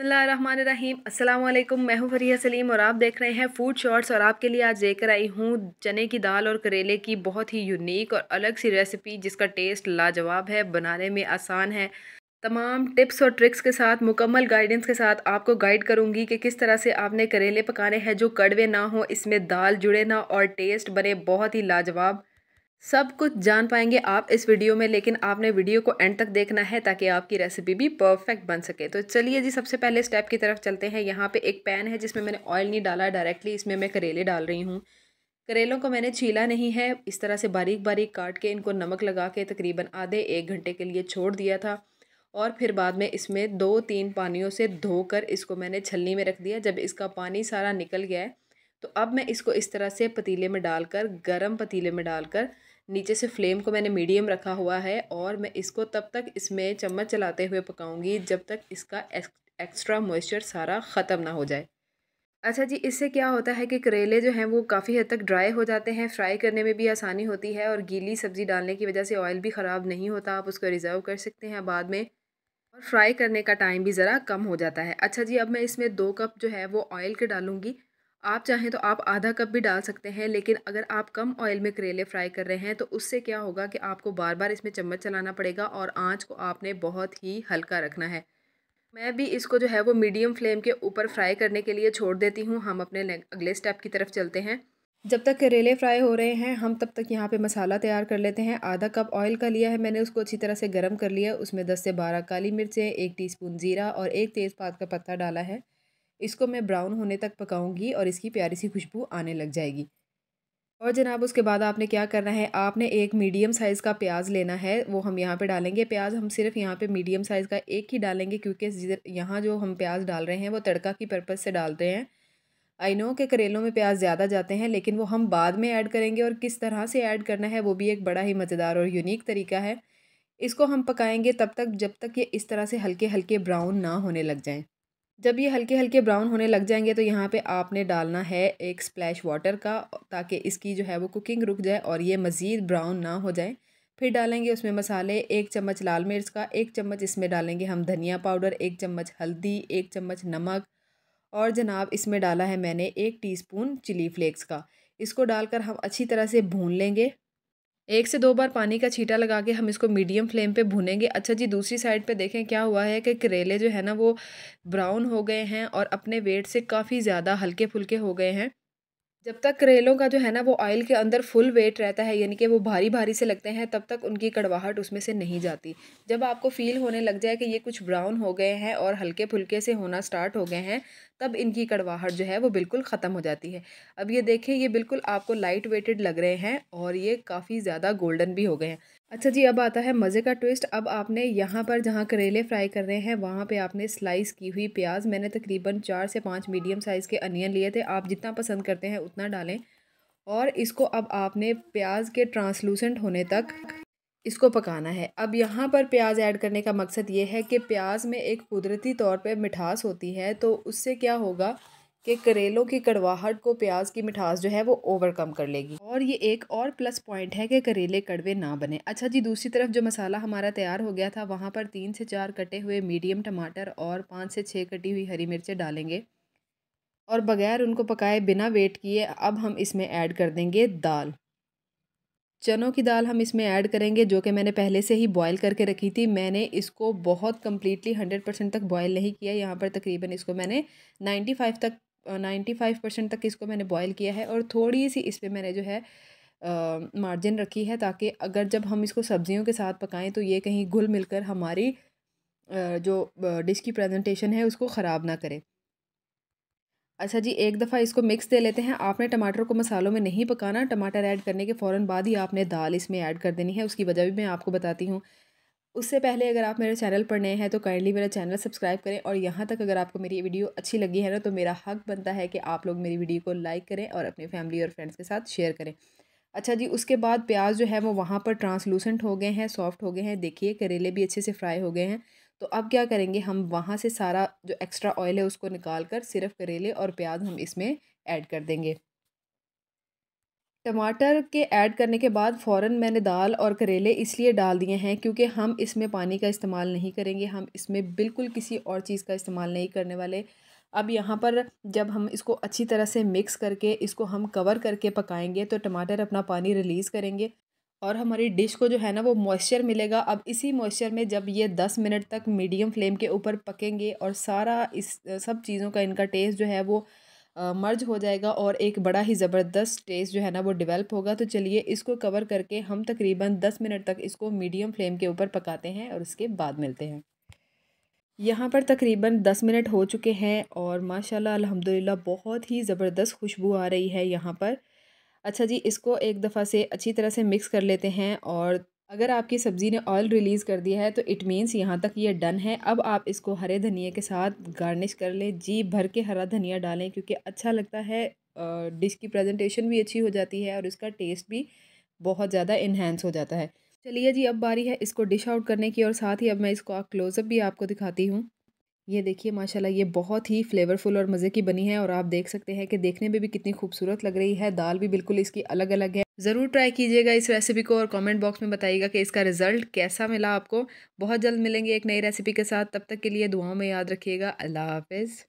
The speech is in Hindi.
बसमीम असल मैं हूं फरिया सलीम और आप देख रहे हैं फूड शॉर्ट्स और आपके लिए आज लेकर आई हूं चने की दाल और करेले की बहुत ही यूनिक और अलग सी रेसिपी जिसका टेस्ट लाजवाब है बनाने में आसान है तमाम टिप्स और ट्रिक्स के साथ मुकम्मल गाइडेंस के साथ आपको गाइड करूंगी कि किस तरह से आपने करेले पकाने हैं जो कड़वे ना हो इसमें दाल जुड़े ना और टेस्ट बने बहुत ही लाजवाब सब कुछ जान पाएंगे आप इस वीडियो में लेकिन आपने वीडियो को एंड तक देखना है ताकि आपकी रेसिपी भी परफेक्ट बन सके तो चलिए जी सबसे पहले स्टेप की तरफ चलते हैं यहाँ पे एक पैन है जिसमें मैंने ऑयल नहीं डाला डायरेक्टली इसमें मैं करेले डाल रही हूँ करेलों को मैंने छीला नहीं है इस तरह से बारीक बारीक काट के इनको नमक लगा के तकरीबन आधे एक घंटे के लिए छोड़ दिया था और फिर बाद में इसमें दो तीन पानियों से धोकर इसको मैंने छलनी में रख दिया जब इसका पानी सारा निकल गया है तो अब मैं इसको इस तरह से पतीले में डालकर गरम पतीले में डालकर नीचे से फ्लेम को मैंने मीडियम रखा हुआ है और मैं इसको तब तक इसमें चम्मच चलाते हुए पकाऊंगी जब तक इसका एक्स्ट्रा मॉइस्चर सारा ख़त्म ना हो जाए अच्छा जी इससे क्या होता है कि करेले जो हैं वो काफ़ी हद तक ड्राई हो जाते हैं फ्राई करने में भी आसानी होती है और गीली सब्ज़ी डालने की वजह से ऑयल भी ख़राब नहीं होता आप उसको रिज़र्व कर सकते हैं बाद में और फ्राई करने का टाइम भी ज़रा कम हो जाता है अच्छा जी अब मैं इसमें दो कप जो है वो ऑयल के डालूँगी आप चाहें तो आप आधा कप भी डाल सकते हैं लेकिन अगर आप कम ऑयल में करेले फ्राई कर रहे हैं तो उससे क्या होगा कि आपको बार बार इसमें चम्मच चलाना पड़ेगा और आँच को आपने बहुत ही हल्का रखना है मैं भी इसको जो है वो मीडियम फ्लेम के ऊपर फ्राई करने के लिए छोड़ देती हूँ हम अपने अगले स्टेप की तरफ चलते हैं जब तक करेले फ्राई हो रहे हैं हम तब तक यहाँ पे मसाला तैयार कर लेते हैं आधा कप ऑयल का लिया है मैंने उसको अच्छी तरह से गर्म कर लिया उसमें 10 से 12 काली मिर्चें एक टीस्पून जीरा और एक तेज़पात का पत्ता डाला है इसको मैं ब्राउन होने तक पकाऊंगी और इसकी प्यारी सी खुशबू आने लग जाएगी और जनाब उसके बाद आपने क्या करना है आपने एक मीडियम साइज़ का प्याज लेना है वो हम यहाँ पे डालेंगे प्याज हम सिर्फ यहाँ पे मीडियम साइज़ का एक ही डालेंगे क्योंकि यहाँ जो हम प्याज डाल रहे हैं वो तड़का की पर्पज़ से डालते हैं आई नो के करेलों में प्याज ज़्यादा जाते हैं लेकिन वो हम बाद में ऐड करेंगे और किस तरह से ऐड करना है वो भी एक बड़ा ही मज़ेदार और यूनिक तरीका है इसको हम पकाएंगे तब तक जब तक ये इस तरह से हल्के हल्के ब्राउन ना होने लग जाएँ जब ये हल्के हल्के ब्राउन होने लग जाएंगे तो यहाँ पे आपने डालना है एक स्प्लैश वाटर का ताकि इसकी जो है वो कुकिंग रुक जाए और ये मज़ीद ब्राउन ना हो जाए फिर डालेंगे उसमें मसाले एक चम्मच लाल मिर्च का एक चम्मच इसमें डालेंगे हम धनिया पाउडर एक चम्मच हल्दी एक चम्मच नमक और जनाब इसमें डाला है मैंने एक टीस्पून चिली फ्लेक्स का इसको डालकर हम अच्छी तरह से भून लेंगे एक से दो बार पानी का छीटा लगा के हम इसको मीडियम फ्लेम पे भुनेंगे अच्छा जी दूसरी साइड पे देखें क्या हुआ है कि करेले जो है ना वो ब्राउन हो गए हैं और अपने वेट से काफ़ी ज़्यादा हल्के फुल्के हो गए हैं जब तक करेलों का जो है ना वो ऑयल के अंदर फुल वेट रहता है यानी कि वो भारी भारी से लगते हैं तब तक उनकी कड़वाहट उसमें से नहीं जाती जब आपको फील होने लग जाए कि ये कुछ ब्राउन हो गए हैं और हल्के फुल्के से होना स्टार्ट हो गए हैं तब इनकी कड़वाहट जो है वो बिल्कुल ख़त्म हो जाती है अब ये देखें ये बिल्कुल आपको लाइट वेटेड लग रहे हैं और ये काफ़ी ज़्यादा गोल्डन भी हो गए हैं अच्छा जी अब आता है मज़े का ट्विस्ट अब आपने यहाँ पर जहाँ करेले फ्राई कर रहे हैं वहाँ पे आपने स्लाइस की हुई प्याज मैंने तकरीबन चार से पाँच मीडियम साइज़ के अनियन लिए थे आप जितना पसंद करते हैं उतना डालें और इसको अब आपने प्याज के ट्रांसलूसेंट होने तक इसको पकाना है अब यहाँ पर प्याज ऐड करने का मकसद ये है कि प्याज में एक कुदरती तौर पर मिठास होती है तो उससे क्या होगा कि करेलों की कड़वाहट को प्याज की मिठास जो है वो ओवरकम कर लेगी और ये एक और प्लस पॉइंट है कि करेले कड़वे ना बने अच्छा जी दूसरी तरफ जो मसाला हमारा तैयार हो गया था वहाँ पर तीन से चार कटे हुए मीडियम टमाटर और पाँच से छः कटी हुई हरी मिर्चें डालेंगे और बगैर उनको पकाए बिना वेट किए अब हम इसमें ऐड कर देंगे दाल चनों की दाल हम इसमें ऐड करेंगे जो कि मैंने पहले से ही बॉईल करके रखी थी मैंने इसको बहुत कम्प्लीटली हंड्रेड परसेंट तक बॉयल नहीं किया यहाँ पर तकरीबन इसको मैंने नाइन्टी फाइव तक नाइन्टी फाइव परसेंट तक इसको मैंने बॉयल किया है और थोड़ी सी इस पर मैंने जो है मार्जिन रखी है ताकि अगर जब हम इसको सब्जियों के साथ पकाएं तो ये कहीं घुल मिलकर हमारी जो डिश की प्रजेंटेशन है उसको ख़राब ना करें अच्छा जी एक दफ़ा इसको मिक्स दे लेते हैं आपने टमाटर को मसालों में नहीं पकाना टमाटर ऐड करने के फ़ौर बाद ही आपने दाल इसमें ऐड कर देनी है उसकी वजह भी मैं आपको बताती हूँ उससे पहले अगर आप मेरे चैनल पर नए हैं तो काइंडली मेरा चैनल सब्सक्राइब करें और यहाँ तक अगर आपको मेरी वीडियो अच्छी लगी है ना तो मेरा हक बनता है कि आप लोग मेरी वीडियो को लाइक करें और अपनी फैमिली और फ्रेंड्स के साथ शेयर करें अच्छा जी उसके बाद प्याज जो है वो वहाँ पर ट्रांसलूसेंट हो गए हैं सॉफ्ट हो गए हैं देखिए करेले भी अच्छे से फ्राई हो गए हैं तो अब क्या करेंगे हम वहाँ से सारा जो एक्स्ट्रा ऑयल है उसको निकाल कर सिर्फ करेले और प्याज हम इसमें ऐड कर देंगे टमाटर के ऐड करने के बाद फ़ौरन मैंने दाल और करेले इसलिए डाल दिए हैं क्योंकि हम इसमें पानी का इस्तेमाल नहीं करेंगे हम इसमें बिल्कुल किसी और चीज़ का इस्तेमाल नहीं करने वाले अब यहाँ पर जब हम इसको अच्छी तरह से मिक्स करके इसको हम कवर करके पकाएंगे तो टमाटर अपना पानी रिलीज़ करेंगे और हमारी डिश को जो है ना वो मॉइस्चर मिलेगा अब इसी मॉइस्चर में जब ये दस मिनट तक मीडियम फ्लेम के ऊपर पकेंगे और सारा इस सब चीज़ों का इनका टेस्ट जो है वो मर्ज हो जाएगा और एक बड़ा ही ज़बरदस्त टेस्ट जो है ना वो डेवलप होगा तो चलिए इसको कवर करके हम तकरीबन दस मिनट तक इसको मीडियम फ्लेम के ऊपर पकाते हैं और उसके बाद मिलते हैं यहाँ पर तकरीबन दस मिनट हो चुके हैं और माशाल्लाह अल्हम्दुलिल्लाह बहुत ही ज़बरदस्त खुशबू आ रही है यहाँ पर अच्छा जी इसको एक दफ़ा से अच्छी तरह से मिक्स कर लेते हैं और अगर आपकी सब्ज़ी ने ऑयल रिलीज़ कर दिया है तो इट मीन्स यहाँ तक ये डन है अब आप इसको हरे धनिया के साथ गार्निश कर लें जी भर के हरा धनिया डालें क्योंकि अच्छा लगता है डिश की प्रेजेंटेशन भी अच्छी हो जाती है और इसका टेस्ट भी बहुत ज़्यादा इन्हेंस हो जाता है चलिए जी अब बारी है इसको डिश आउट करने की और साथ ही अब मैं इसको क्लोज़अप भी आपको दिखाती हूँ ये देखिए माशाल्लाह ये बहुत ही फ्लेवरफुल और मज़े की बनी है और आप देख सकते हैं कि देखने में भी कितनी खूबसूरत लग रही है दाल भी बिल्कुल इसकी अलग अलग है ज़रूर ट्राई कीजिएगा इस रेसिपी को और कमेंट बॉक्स में बताइएगा कि इसका रिज़ल्ट कैसा मिला आपको बहुत जल्द मिलेंगे एक नई रेसिपी के साथ तब तक के लिए दुआओं में याद रखिएगा अल्लाह हाफिज़